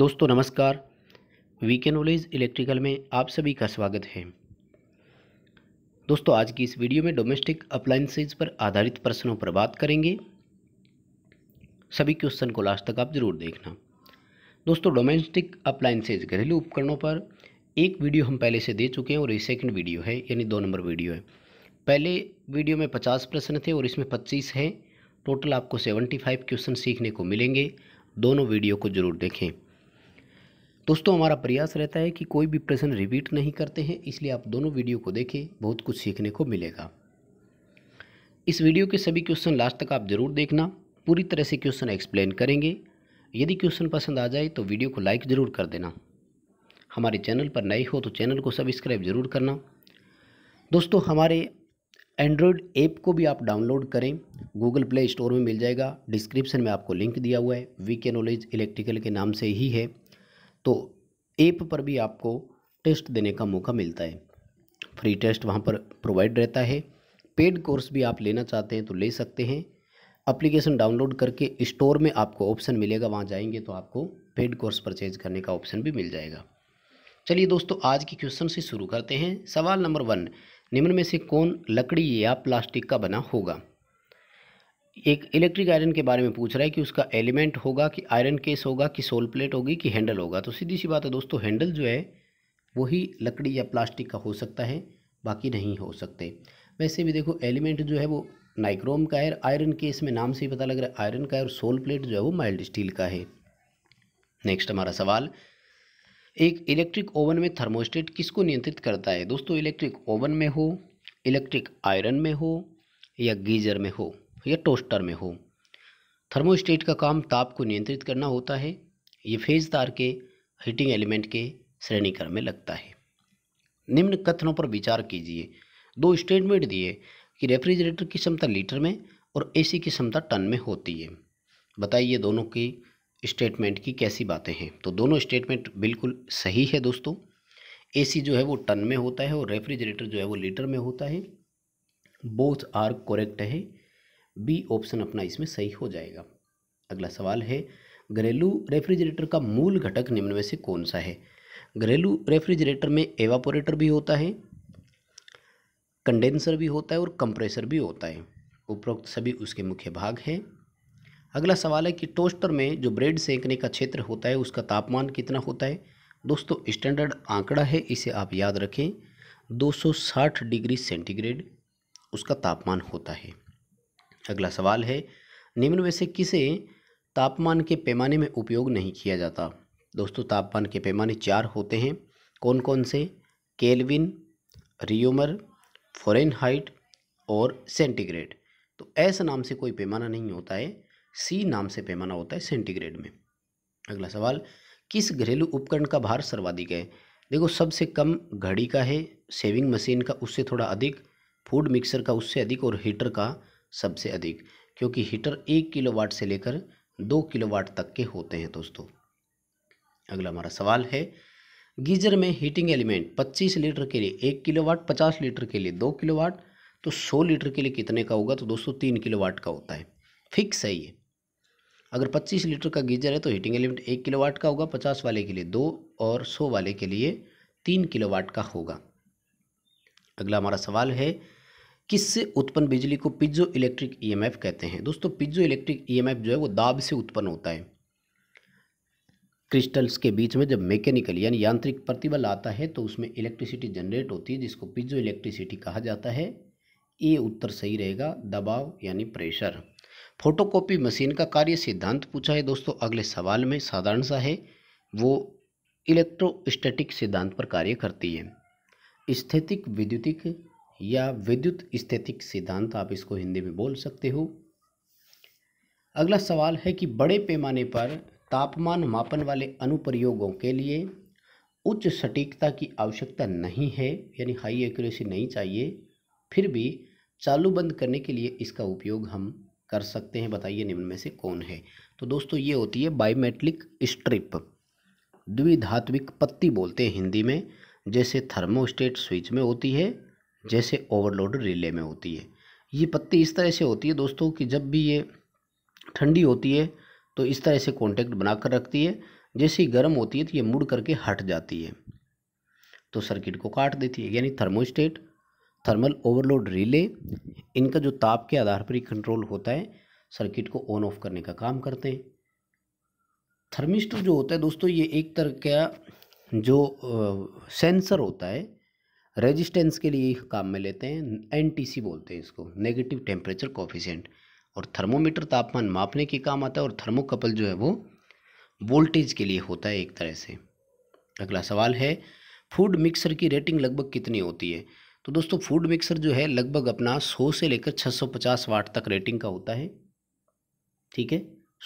दोस्तों नमस्कार VK knowledge electrical में आप सभी का स्वागत है दोस्तों आज की इस वीडियो में डोमेस्टिक अप्लायंसेज पर आधारित प्रश्नों पर बात करेंगे सभी क्वेश्चन को लास्ट तक आप ज़रूर देखना दोस्तों डोमेस्टिक अप्लायंसेज घरेलू उपकरणों पर एक वीडियो हम पहले से दे चुके हैं और ये सेकेंड वीडियो है यानी दो नंबर वीडियो है पहले वीडियो में पचास प्रश्न थे और इसमें पच्चीस हैं टोटल आपको सेवेंटी फाइव क्वेश्चन सीखने को मिलेंगे दोनों वीडियो को जरूर देखें दोस्तों हमारा प्रयास रहता है कि कोई भी प्रश्न रिपीट नहीं करते हैं इसलिए आप दोनों वीडियो को देखें बहुत कुछ सीखने को मिलेगा इस वीडियो के सभी क्वेश्चन लास्ट तक आप ज़रूर देखना पूरी तरह से क्वेश्चन एक्सप्लेन करेंगे यदि क्वेश्चन पसंद आ जाए तो वीडियो को लाइक ज़रूर कर देना हमारे चैनल पर नए हो तो चैनल को सब्सक्राइब ज़रूर करना दोस्तों हमारे एंड्रॉयड ऐप को भी आप डाउनलोड करें गूगल प्ले स्टोर में मिल जाएगा डिस्क्रिप्शन में आपको लिंक दिया हुआ है वी के नॉलेज इलेक्ट्रिकल के नाम से ही है तो ऐप पर भी आपको टेस्ट देने का मौका मिलता है फ्री टेस्ट वहाँ पर प्रोवाइड रहता है पेड कोर्स भी आप लेना चाहते हैं तो ले सकते हैं अप्लीकेशन डाउनलोड करके स्टोर में आपको ऑप्शन मिलेगा वहाँ जाएंगे तो आपको पेड कोर्स परचेज करने का ऑप्शन भी मिल जाएगा चलिए दोस्तों आज के क्वेश्चन से शुरू करते हैं सवाल नंबर वन निम्न में से कौन लकड़ी या प्लास्टिक का बना होगा एक इलेक्ट्रिक आयरन के बारे में पूछ रहा है कि उसका एलिमेंट होगा कि आयरन केस होगा कि सोल प्लेट होगी कि हैंडल होगा तो सीधी सी बात है दोस्तों हैंडल जो है वही लकड़ी या प्लास्टिक का हो सकता है बाकी नहीं हो सकते वैसे भी देखो एलिमेंट जो है वो नाइक्रोम का है आयरन केस में नाम से ही पता लग रहा है आयरन का है और सोल प्लेट जो है वो माइल्ड स्टील का है नेक्स्ट हमारा सवाल एक इलेक्ट्रिक ओवन में थर्मोस्टेट किसको नियंत्रित करता है दोस्तों इलेक्ट्रिक ओवन में हो इलेक्ट्रिक आयरन में हो या गीजर में हो या टोस्टर में हो थर्मोस्टेट का काम ताप को नियंत्रित करना होता है ये फेज तार के हीटिंग एलिमेंट के श्रेणी क्रम में लगता है निम्न कथनों पर विचार कीजिए दो स्टेटमेंट दिए कि रेफ्रिजरेटर की क्षमता लीटर में और एसी की क्षमता टन में होती है बताइए दोनों की स्टेटमेंट की कैसी बातें हैं तो दोनों स्टेटमेंट बिल्कुल सही है दोस्तों एसी जो है वो टन में होता है और रेफ्रिजरेटर जो है वो लीटर में होता है बोथ आर करेक्ट है बी ऑप्शन अपना इसमें सही हो जाएगा अगला सवाल है घरेलू रेफ्रिजरेटर का मूल घटक निम्न में से कौन सा है घरेलू रेफ्रिजरेटर में एवापोरेटर भी होता है कंडेंसर भी होता है और कंप्रेसर भी होता है उपरोक्त सभी उसके मुख्य भाग हैं अगला सवाल है कि टोस्टर में जो ब्रेड सेंकने का क्षेत्र होता है उसका तापमान कितना होता है दोस्तों स्टैंडर्ड आंकड़ा है इसे आप याद रखें 260 डिग्री सेंटीग्रेड उसका तापमान होता है अगला सवाल है निम्न में से किसे तापमान के पैमाने में उपयोग नहीं किया जाता दोस्तों तापमान के पैमाने चार होते हैं कौन कौन से केल्विन रियोमर फॉरेनहाइट और सेंटीग्रेड तो एस नाम से कोई पैमाना नहीं होता है सी नाम से पैमाना होता है सेंटीग्रेड में अगला सवाल किस घरेलू उपकरण का भार सर्वाधिक है देखो सबसे कम घड़ी का है सेविंग मशीन का उससे थोड़ा अधिक फूड मिक्सर का उससे अधिक और हीटर का सबसे अधिक क्योंकि हीटर एक किलोवाट से लेकर दो किलोवाट तक के होते हैं दोस्तों अगला हमारा सवाल है गीजर में हीटिंग एलिमेंट 25 लीटर के लिए एक किलोवाट 50 लीटर के लिए दो किलोवाट तो 100 लीटर के लिए कितने का होगा तो दोस्तों तीन किलोवाट का होता है फिक्स है ये अगर 25 लीटर का गीजर है तो हीटिंग एलिमेंट एक किलोवाट का होगा 50 वाले के लिए दो और 100 वाले के लिए तीन किलोवाट का होगा अगला हमारा सवाल है किससे उत्पन्न बिजली को पिज्जो इलेक्ट्रिक ईएमएफ कहते हैं दोस्तों पिज्जो इलेक्ट्रिक ईएमएफ जो है वो दाब से उत्पन्न होता है क्रिस्टल्स के बीच में जब मैकेनिकल यानी यांत्रिक प्रतिबल आता है तो उसमें इलेक्ट्रिसिटी जनरेट होती है जिसको पिज्जो इलेक्ट्रिसिटी कहा जाता है ये उत्तर सही रहेगा दबाव यानी प्रेशर फोटोकॉपी मशीन का कार्य सिद्धांत पूछा है दोस्तों अगले सवाल में साधारण सा है वो इलेक्ट्रोस्टैटिक सिद्धांत पर कार्य करती है स्थितिक विद्युतिक या विद्युत स्थितिक सिद्धांत आप इसको हिंदी में बोल सकते हो अगला सवाल है कि बड़े पैमाने पर तापमान मापन वाले अनुप्रयोगों के लिए उच्च सटीकता की आवश्यकता नहीं है यानी हाई एक्यूरेसी नहीं चाहिए फिर भी चालू बंद करने के लिए इसका उपयोग हम कर सकते हैं बताइए निम्न में से कौन है तो दोस्तों ये होती है बायोमेट्रिक स्ट्रिप द्विधात्विक पत्ती बोलते हैं हिंदी में जैसे थर्मोस्टेट स्विच में होती है जैसे ओवरलोड रिले में होती है ये पत्ती इस तरह से होती है दोस्तों कि जब भी ये ठंडी होती है तो इस तरह से बना बनाकर रखती है जैसे ही गर्म होती है तो ये मुड़ करके हट जाती है तो सर्किट को काट देती है यानी थर्मोस्टेट थर्मल ओवरलोड रिले इनका जो ताप के आधार पर ही कंट्रोल होता है सर्किट को ऑन ऑफ करने का काम करते हैं थर्मिस्टर जो होता है दोस्तों ये एक तरह का जो सेंसर होता है रेजिस्टेंस के लिए काम में लेते हैं एनटीसी बोलते हैं इसको नेगेटिव टेम्परेचर कॉफिशेंट और थर्मोमीटर तापमान मापने के काम आता है और थर्मोकपल जो है वो वोल्टेज के लिए होता है एक तरह से अगला सवाल है फूड मिक्सर की रेटिंग लगभग कितनी होती है तो दोस्तों फूड मिक्सर जो है लगभग अपना 100 से लेकर 650 वाट तक रेटिंग का होता है ठीक है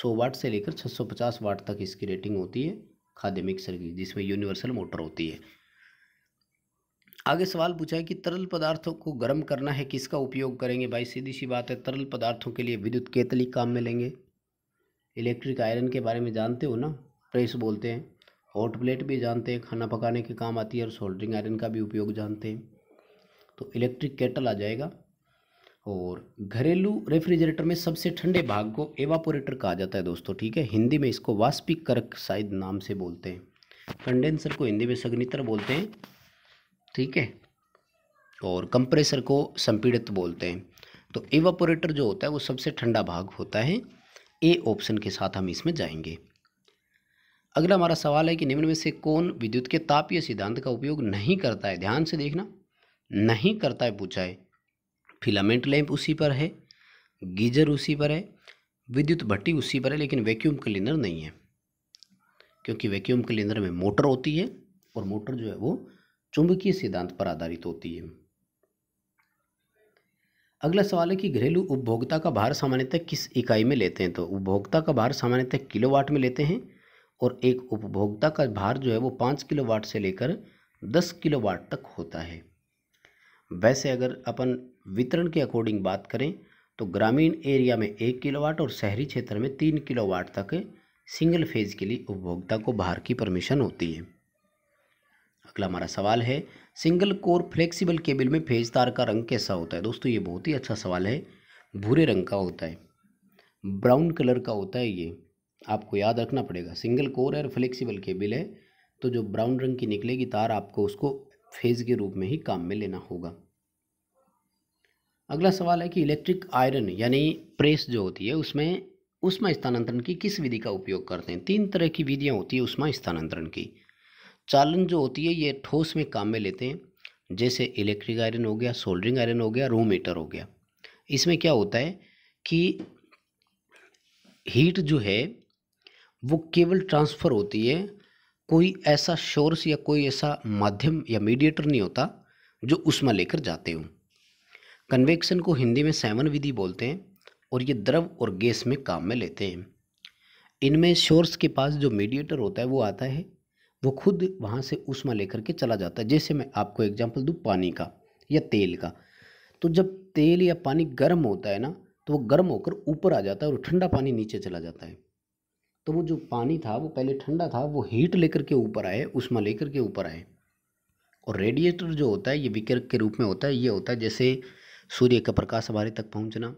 100 वाट से लेकर 650 वाट तक इसकी रेटिंग होती है खाद्य मिक्सर की जिसमें यूनिवर्सल मोटर होती है आगे सवाल पूछा है कि तरल पदार्थों को गर्म करना है किसका उपयोग करेंगे भाई सीधी सी बात है तरल पदार्थों के लिए विद्युत केतली काम में लेंगे इलेक्ट्रिक आयरन के बारे में जानते हो ना प्रेस बोलते हैं हॉट प्लेट भी जानते हैं खाना पकाने के काम आती है और सोल्डरिंग आयरन का भी उपयोग जानते हैं तो इलेक्ट्रिक केटल आ जाएगा और घरेलू रेफ्रिजरेटर में सबसे ठंडे भाग को एवापोरेटर कहा जाता है दोस्तों ठीक है हिंदी में इसको वास्पिक करक शायद नाम से बोलते हैं कंडेंसर को हिंदी में सग्नितर बोलते हैं ठीक है और कंप्रेसर को संपीड़ित बोलते हैं तो एवापोरेटर जो होता है वो सबसे ठंडा भाग होता है ए ऑप्शन के साथ हम इसमें जाएंगे अगला हमारा सवाल है कि निम्न में से कौन विद्युत के तापीय सिद्धांत का उपयोग नहीं करता है ध्यान से देखना नहीं करता है पूछा है फिलामेंट लैंप उसी पर है गीजर उसी पर है विद्युत भट्टी उसी पर है लेकिन वैक्यूम क्लीनर नहीं है क्योंकि वैक्यूम क्लीनर में मोटर होती है और मोटर जो है वो चुंबकीय सिद्धांत पर आधारित होती है अगला सवाल है कि घरेलू उपभोक्ता का भार सामान्यतः किस इकाई में लेते हैं तो उपभोक्ता का भार सामान्यतः किलोवाट में लेते हैं और एक उपभोक्ता का भार जो है वो पाँच किलोवाट से लेकर दस किलोवाट तक होता है वैसे अगर अपन वितरण के अकॉर्डिंग बात करें तो ग्रामीण एरिया में एक किलोवाट और शहरी क्षेत्र में तीन किलोवाट तक सिंगल फेज़ के लिए उपभोक्ता को भार की परमिशन होती है अगला हमारा सवाल है सिंगल कोर फ्लेक्सिबल केबल में फेज तार का रंग कैसा होता है दोस्तों ये बहुत ही अच्छा सवाल है भूरे रंग का होता है ब्राउन कलर का होता है ये आपको याद रखना पड़ेगा सिंगल कोर है फ्लेक्सिबल केबल है तो जो ब्राउन रंग की निकलेगी तार आपको उसको फेज के रूप में ही काम में लेना होगा अगला सवाल है कि इलेक्ट्रिक आयरन यानी प्रेस जो होती है उसमें उष्मा स्थानांतरण की किस विधि का उपयोग करते हैं तीन तरह की विधियाँ होती है उष्मा स्थानांतरण की चालन जो होती है ये ठोस में काम में लेते हैं जैसे इलेक्ट्रिक आयरन हो गया सोल्डरिंग आयरन हो गया रूम हीटर हो गया इसमें क्या होता है कि हीट जो है वो केवल ट्रांसफ़र होती है कोई ऐसा शोर्स या कोई ऐसा माध्यम या मीडिएटर नहीं होता जो उसमें लेकर जाते हो कन्वेक्शन को हिंदी में सेवन विधि बोलते हैं और ये द्रव और गैस में काम में लेते हैं इनमें शोर्स के पास जो मीडिएटर होता है वो आता है वो खुद वहाँ से उसमा लेकर के चला जाता है जैसे मैं आपको एग्जाम्पल दूँ पानी का या तेल का तो जब तेल या पानी गर्म होता है ना तो वो गर्म होकर ऊपर आ जाता है और ठंडा पानी नीचे चला जाता है तो वो जो पानी था वो पहले ठंडा था वो हीट लेकर के ऊपर आए उष्मा लेकर के ऊपर आए और रेडिएटर जो होता है ये विकर के रूप में होता है ये होता है जैसे सूर्य का प्रकाश हमारे तक पहुंचना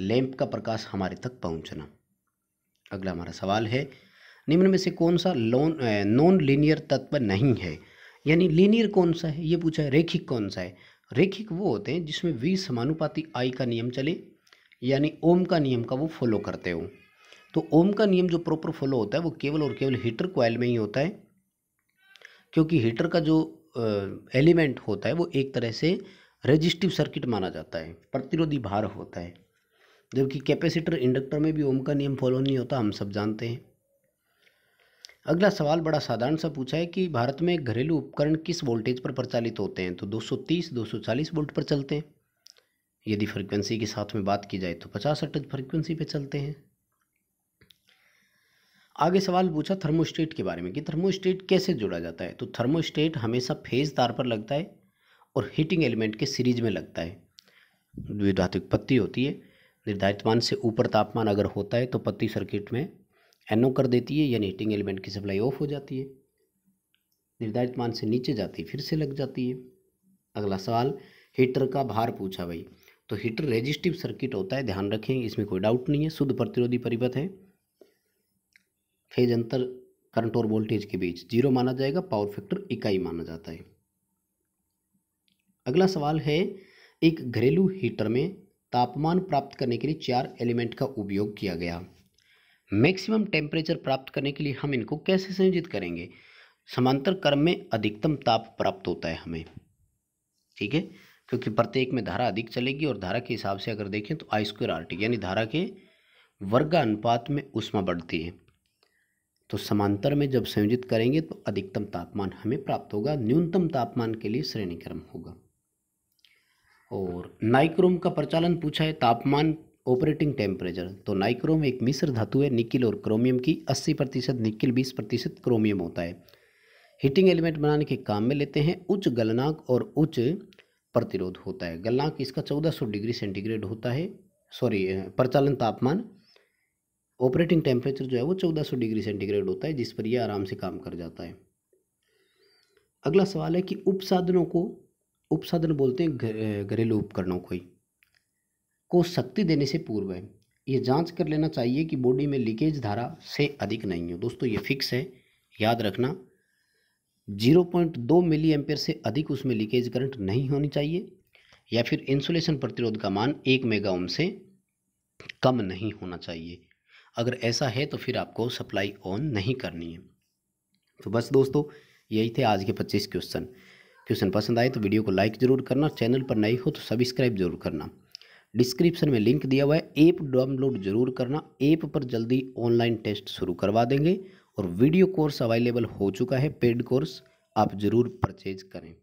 लैंप का प्रकाश हमारे तक पहुंचना अगला हमारा सवाल है निम्न में से कौन सा लोन नॉन लीनियर तत्व नहीं है यानी लीनियर कौन सा है ये पूछा है रेखिक कौन सा है रेखिक वो होते हैं जिसमें वी समानुपाती आई का नियम चले यानी ओम का नियम का वो फॉलो करते हो तो ओम का नियम जो प्रॉपर फॉलो होता है वो केवल और केवल हीटर कोयल में ही होता है क्योंकि हीटर का जो एलिमेंट होता है वो एक तरह से रजिस्टिव सर्किट माना जाता है प्रतिरोधी भार होता है जबकि कैपेसिटर इंडक्टर में भी ओम का नियम फॉलो नहीं होता हम सब जानते हैं अगला सवाल बड़ा साधारण सा पूछा है कि भारत में घरेलू उपकरण किस वोल्टेज पर प्रचालित होते हैं तो 230 240 वोल्ट पर चलते हैं यदि फ्रीक्वेंसी के साथ में बात की जाए तो पचास अटक फ्रीक्वेंसी पर चलते हैं आगे सवाल पूछा थर्मोस्टेट के बारे में कि थर्मोस्टेट कैसे जोड़ा जाता है तो थर्मोस्टेट हमेशा फेज तार पर लगता है और हीटिंग एलिमेंट के सीरीज में लगता है द्विधातुक पत्ती होती है निर्धारित मान से ऊपर तापमान अगर होता है तो पत्ती सर्किट में एनओ कर देती है यानी हीटिंग एलिमेंट की सप्लाई ऑफ हो जाती है निर्धारित मान से नीचे जाती है फिर से लग जाती है अगला सवाल हीटर का भार पूछा भाई तो हीटर रेजिस्टिव सर्किट होता है ध्यान रखें इसमें कोई डाउट नहीं है शुद्ध प्रतिरोधी परिपथ है फेज अंतर करंट और वोल्टेज के बीच जीरो माना जाएगा पावर फैक्टर इकाई माना जाता है अगला सवाल है एक घरेलू हीटर में तापमान प्राप्त करने के लिए चार एलिमेंट का उपयोग किया गया मैक्सिमम टेम्परेचर प्राप्त करने के लिए हम इनको कैसे संयोजित करेंगे समांतर क्रम में अधिकतम ताप प्राप्त होता है हमें ठीक है क्योंकि प्रत्येक में धारा अधिक चलेगी और धारा के हिसाब से अगर देखें तो आई स्क्वेयर आर टी यानी धारा के अनुपात में उष्मा बढ़ती है तो समांतर में जब संयोजित करेंगे तो अधिकतम तापमान हमें प्राप्त होगा न्यूनतम तापमान के लिए श्रेणीक्रम होगा और नाइक्रोम का प्रचालन पूछा है तापमान ऑपरेटिंग टेम्परेचर तो नाइक्रोम एक मिश्र धातु है निकिल और क्रोमियम की 80 प्रतिशत निकिल 20 प्रतिशत क्रोमियम होता है हीटिंग एलिमेंट बनाने के काम में लेते हैं उच्च गलनांक और उच्च प्रतिरोध होता है गलनांक इसका 1400 डिग्री सेंटीग्रेड होता है सॉरी प्रचालन तापमान ऑपरेटिंग टेम्परेचर जो है वो सौ डिग्री सेंटीग्रेड होता है जिस पर यह आराम से काम कर जाता है अगला सवाल है कि उपसाधनों को उपसाधन बोलते हैं घरेलू उपकरणों को ही को शक्ति देने से पूर्व है ये जांच कर लेना चाहिए कि बॉडी में लीकेज धारा से अधिक नहीं हो दोस्तों ये फिक्स है याद रखना 0.2 मिली एम्पेयर से अधिक उसमें लीकेज करंट नहीं होनी चाहिए या फिर इंसुलेशन प्रतिरोध का मान एक मेगा ओम से कम नहीं होना चाहिए अगर ऐसा है तो फिर आपको सप्लाई ऑन नहीं करनी है तो बस दोस्तों यही थे आज के पच्चीस क्वेश्चन क्वेश्चन पसंद आए तो वीडियो को लाइक ज़रूर करना चैनल पर नई हो तो सब्सक्राइब जरूर करना डिस्क्रिप्शन में लिंक दिया हुआ है ऐप डाउनलोड जरूर करना ऐप पर जल्दी ऑनलाइन टेस्ट शुरू करवा देंगे और वीडियो कोर्स अवेलेबल हो चुका है पेड कोर्स आप ज़रूर परचेज करें